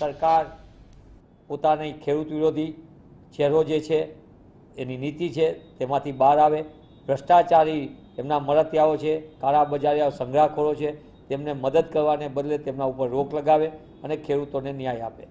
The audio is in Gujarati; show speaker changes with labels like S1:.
S1: સરકાર પોતાની ખેડૂત વિરોધી ચહેરો જે છે એની નીતિ છે તેમાંથી બહાર આવે ભ્રષ્ટાચારી એમના મળતિયાઓ છે કાળા બજારિયાઓ સંગ્રહખોરો છે તેમને મદદ કરવાને બદલે તેમના ઉપર રોક લગાવે અને ખેડૂતોને ન્યાય આપે